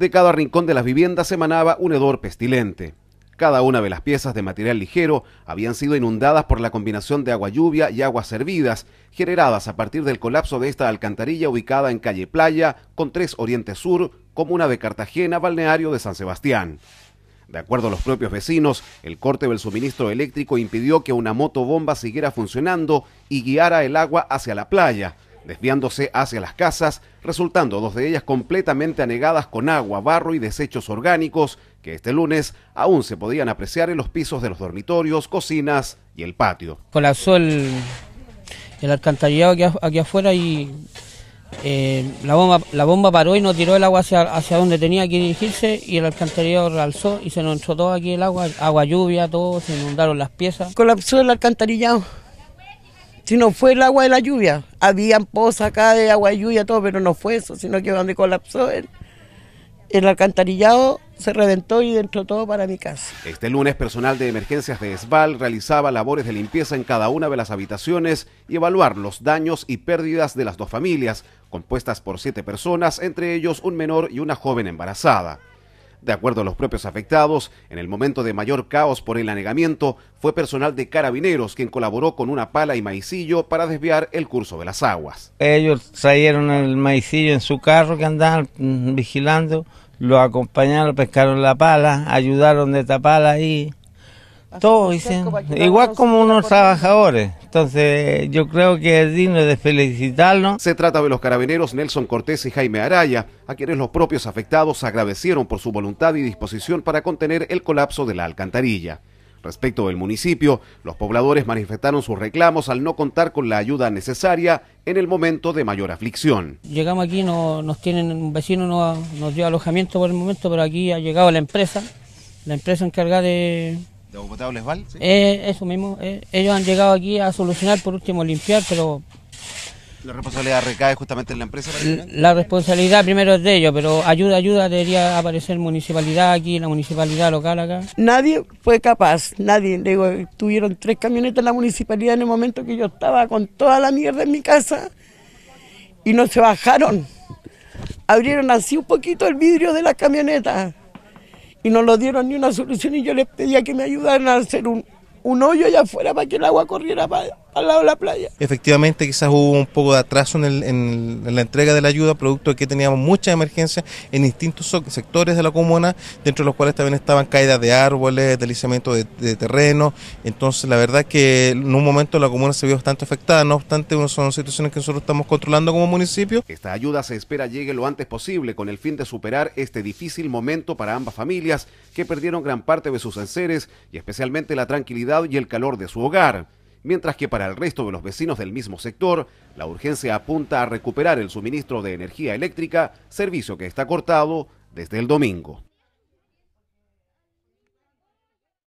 De cada rincón de las viviendas emanaba un hedor pestilente. Cada una de las piezas de material ligero habían sido inundadas por la combinación de agua lluvia y aguas servidas generadas a partir del colapso de esta alcantarilla ubicada en calle Playa, con tres Oriente Sur, comuna de Cartagena, balneario de San Sebastián. De acuerdo a los propios vecinos, el corte del suministro eléctrico impidió que una motobomba siguiera funcionando y guiara el agua hacia la playa, desviándose hacia las casas, resultando dos de ellas completamente anegadas con agua, barro y desechos orgánicos que este lunes aún se podían apreciar en los pisos de los dormitorios, cocinas y el patio. Colapsó el, el alcantarillado aquí, afuera y eh, la, bomba, la bomba paró y no tiró el agua hacia, hacia donde tenía que dirigirse y el alcantarillado alzó y se nos entró todo aquí el agua, agua lluvia, todo, se inundaron las piezas. Colapsó el alcantarillado. Si no fue el agua de la lluvia, habían pozas acá de agua y lluvia, todo, pero no fue eso, sino que donde colapsó el, el alcantarillado se reventó y dentro todo para mi casa. Este lunes, personal de emergencias de ESVAL realizaba labores de limpieza en cada una de las habitaciones y evaluar los daños y pérdidas de las dos familias, compuestas por siete personas, entre ellos un menor y una joven embarazada. De acuerdo a los propios afectados, en el momento de mayor caos por el anegamiento fue personal de carabineros quien colaboró con una pala y maicillo para desviar el curso de las aguas. Ellos trajeron el maicillo en su carro que andaban mm, vigilando, lo acompañaron, pescaron la pala, ayudaron de taparla y... Todos dicen, igual como unos trabajadores. Entonces, yo creo que es digno de felicitarnos. Se trata de los carabineros Nelson Cortés y Jaime Araya, a quienes los propios afectados agradecieron por su voluntad y disposición para contener el colapso de la alcantarilla. Respecto del municipio, los pobladores manifestaron sus reclamos al no contar con la ayuda necesaria en el momento de mayor aflicción. Llegamos aquí, no, nos tienen, un vecino no, nos dio alojamiento por el momento, pero aquí ha llegado la empresa, la empresa encargada de ¿De Bogotá o Lesbal? Eh, eso mismo. Eh, ellos han llegado aquí a solucionar, por último, limpiar, pero... ¿La responsabilidad recae justamente en la empresa? La, responsabilidad primero es de ellos, pero ayuda, ayuda, debería aparecer municipalidad aquí, la municipalidad local acá. Nadie fue capaz, nadie. Digo, tuvieron tres camionetas en la municipalidad en el momento que yo estaba con toda la mierda en mi casa y no se bajaron. Abrieron así un poquito el vidrio de las camionetas y no nos dieron ni una solución y yo les pedía que me ayudaran a hacer un, hoyo allá afuera para que el agua corriera para al lado de la playa. Efectivamente, quizás hubo un poco de atraso en, la entrega de la ayuda, producto de que teníamos muchas emergencias en distintos sectores de la comuna, dentro de los cuales también estaban caídas de árboles, deslizamiento de, terreno. Entonces, la verdad que en un momento la comuna se vio bastante afectada, no obstante, son situaciones que nosotros estamos controlando como municipio. Esta ayuda se espera llegue lo antes posible con el fin de superar este difícil momento para ambas familias que perdieron gran parte de sus enseres y especialmente la tranquilidad y el calor de su hogar mientras que para el resto de los vecinos del mismo sector, la urgencia apunta a recuperar el suministro de energía eléctrica, servicio que está cortado desde el domingo.